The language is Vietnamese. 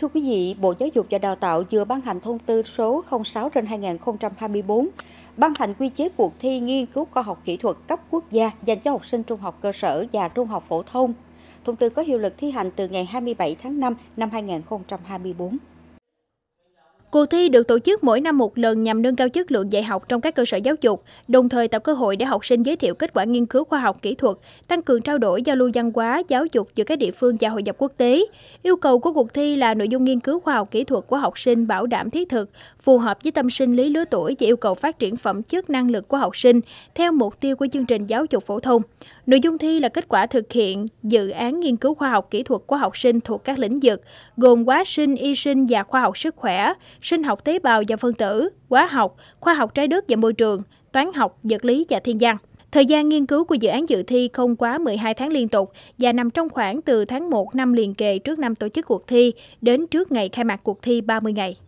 Thưa quý vị, Bộ Giáo dục và Đào tạo vừa ban hành thông tư số 06 trên 2024 ban hành quy chế cuộc thi nghiên cứu khoa học kỹ thuật cấp quốc gia dành cho học sinh trung học cơ sở và trung học phổ thông. Thông tư có hiệu lực thi hành từ ngày 27 tháng 5 năm 2024. Cuộc thi được tổ chức mỗi năm một lần nhằm nâng cao chất lượng dạy học trong các cơ sở giáo dục, đồng thời tạo cơ hội để học sinh giới thiệu kết quả nghiên cứu khoa học kỹ thuật, tăng cường trao đổi giao lưu văn hóa, giáo dục giữa các địa phương và hội nhập quốc tế. Yêu cầu của cuộc thi là nội dung nghiên cứu khoa học kỹ thuật của học sinh bảo đảm thiết thực, phù hợp với tâm sinh lý lứa tuổi và yêu cầu phát triển phẩm chất năng lực của học sinh theo mục tiêu của chương trình giáo dục phổ thông. Nội dung thi là kết quả thực hiện dự án nghiên cứu khoa học kỹ thuật của học sinh thuộc các lĩnh vực gồm hóa sinh, y sinh và khoa học sức khỏe, sinh học tế bào và phân tử, hóa học, khoa học trái đất và môi trường, toán học, vật lý và thiên văn. Thời gian nghiên cứu của dự án dự thi không quá 12 tháng liên tục và nằm trong khoảng từ tháng 1 năm liền kề trước năm tổ chức cuộc thi đến trước ngày khai mạc cuộc thi 30 ngày.